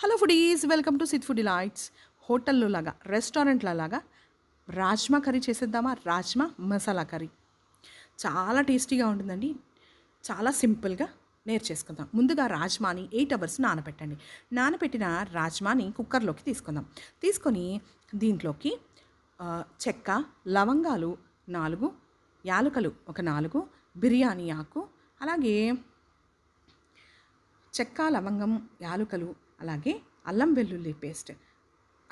hello foodies welcome to సిత్ food లాయిట్స్ హోటల్లో లాగా రెస్టారెంట్ల లాగా రాజ్మా కర్రీ చేసేద్దామా రాజ్మా మసాలా కర్రీ చాలా టేస్టీగా ఉంటుందండి చాలా సింపుల్గా నేర్చేసుకుందాం ముందుగా రాజ్మాని ఎయిట్ అవర్స్ నానబెట్టండి నానబెట్టిన రాజ్మాని కుక్కర్లోకి తీసుకుందాం తీసుకొని దీంట్లోకి చెక్క లవంగాలు నాలుగు యాలకలు ఒక నాలుగు బిర్యానీ ఆకు అలాగే చెక్క లవంగం యాలకలు అలాగే అల్లం వెల్లుల్లి పేస్ట్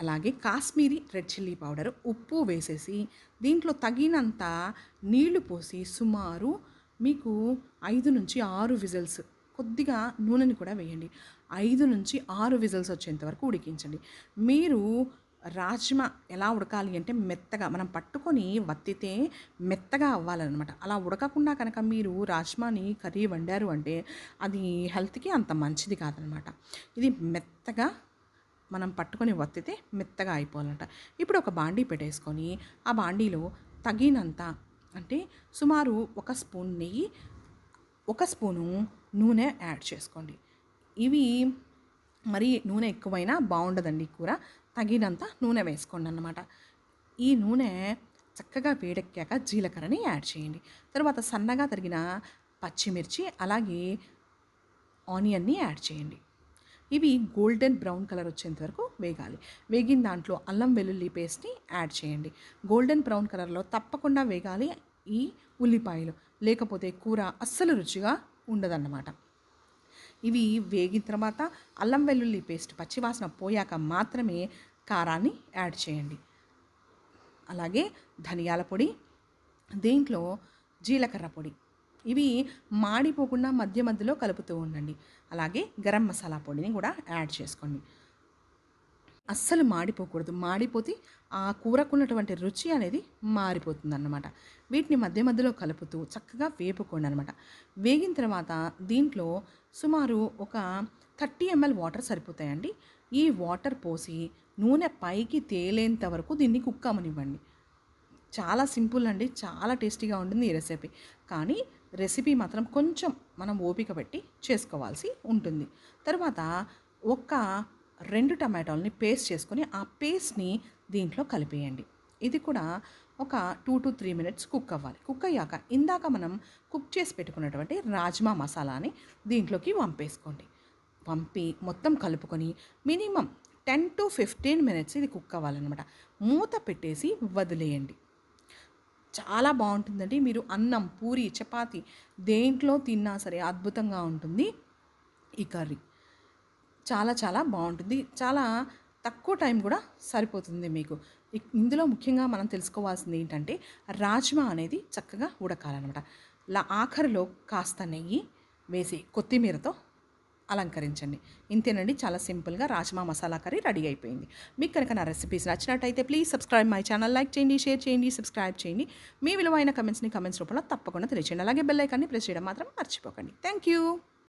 అలాగే కాశ్మీరీ రెడ్ చిల్లీ పౌడర్ ఉప్పు వేసేసి దీంట్లో తగినంత నీళ్లు పోసి సుమారు మీకు ఐదు నుంచి ఆరు విజిల్స్ కొద్దిగా నూనెని కూడా వేయండి ఐదు నుంచి ఆరు విజిల్స్ వచ్చేంత వరకు ఉడికించండి మీరు రాజ్మా ఎలా ఉడకాలి అంటే మెత్తగా మనం పట్టుకొని వత్తితే మెత్తగా అవ్వాలన్నమాట అలా ఉడకకుండా కనుక మీరు రాజ్మాని కర్రీ వండారు అంటే అది హెల్త్కి అంత మంచిది కాదనమాట ఇది మెత్తగా మనం పట్టుకొని వత్తితే మెత్తగా అయిపోవాలంట ఇప్పుడు ఒక బాండీ పెట్టేసుకొని ఆ బాండీలో తగినంత అంటే సుమారు ఒక స్పూన్ నెయ్యి ఒక స్పూను నూనె యాడ్ చేసుకోండి ఇవి మరీ నూనె ఎక్కువైనా బాగుండదండి కూర తగినంత నూనె వేసుకోండి అన్నమాట ఈ నూనె చక్కగా వేడెక్కాక జీలకర్రని యాడ్ చేయండి తర్వాత సన్నగా తరిగిన పచ్చిమిర్చి అలాగే ఆనియన్ని యాడ్ చేయండి ఇవి గోల్డెన్ బ్రౌన్ కలర్ వచ్చేంత వరకు వేగాలి వేగిన దాంట్లో అల్లం వెల్లుల్లి పేస్ట్ని యాడ్ చేయండి గోల్డెన్ బ్రౌన్ కలర్లో తప్పకుండా వేగాలి ఈ ఉల్లిపాయలు లేకపోతే కూర అస్సలు రుచిగా ఉండదన్నమాట ఇవి వేగిన తర్వాత అల్లం వెల్లుల్లి పేస్ట్ పచ్చివాసన పోయాక మాత్రమే కారాన్ని యాడ్ చేయండి అలాగే ధనియాల పొడి దీంట్లో జీలకర్ర పొడి ఇవి మాడిపోకుండా మధ్య మధ్యలో కలుపుతూ ఉండండి అలాగే గరం మసాలా పొడిని కూడా యాడ్ చేసుకోండి అస్సలు మాడిపోకూడదు మాడిపోతే ఆ కూరకున్నటువంటి రుచి అనేది మారిపోతుంది అన్నమాట వీటిని మధ్య మధ్యలో కలుపుతూ చక్కగా వేపుకోండి అనమాట వేగిన తర్వాత దీంట్లో సుమారు ఒక థర్టీ ఎంఎల్ వాటర్ సరిపోతాయండి ఈ వాటర్ పోసి నూనె పైకి తేలేంత వరకు దీన్ని కుక్కమనివ్వండి చాలా సింపుల్ అండి చాలా టేస్టీగా ఉంటుంది ఈ రెసిపీ కానీ రెసిపీ మాత్రం కొంచెం మనం ఓపిక పెట్టి చేసుకోవాల్సి ఉంటుంది తర్వాత ఒక్క రెండు టమాటోలని పేస్ట్ చేసుకొని ఆ పేస్ట్ని దీంట్లో కలిపేయండి ఇది కూడా ఒక two to three minutes cook అవ్వాలి కుక్ అయ్యాక ఇందాక మనం కుక్ చేసి పెట్టుకున్నటువంటి రాజ్మా మసాలాని దీంట్లోకి వంపేసుకోండి వంపి మొత్తం కలుపుకొని minimum ten to fifteen minutes ఇది కుక్ అవ్వాలన్నమాట మూత పెట్టేసి వదిలేయండి చాలా బాగుంటుందండి మీరు అన్నం పూరి చపాతి దేంట్లో తిన్నా సరే అద్భుతంగా ఉంటుంది ఈ కర్రీ చాలా చాలా బాగుంటుంది చాలా తక్కువ టైం కూడా సరిపోతుంది మీకు ఇందులో ముఖ్యంగా మనం తెలుసుకోవాల్సింది ఏంటంటే రాజ్మా అనేది చక్కగా ఉడకాలన్నమాట లా ఆఖరిలో కాస్త నెయ్యి వేసి కొత్తిమీరతో అలంకరించండి ఇంతేనండి చాలా సింపుల్గా రాజ్మా మసాలా కర్రీ రెడీ అయిపోయింది మీకు కనుక నా రెసిపీస్ నచ్చినట్టయితే please subscribe my channel like చేయండి షేర్ చేయండి సబ్స్క్రైబ్ చేయండి మీ విలువైన కమెంట్స్ని కమెంట్స్ రూపంలో తప్పకుండా తెలియచేయండి అలాగే బెల్ ఐకాన్ని ప్రెస్ చేయడం మాత్రం మర్చిపోకండి థ్యాంక్ యూ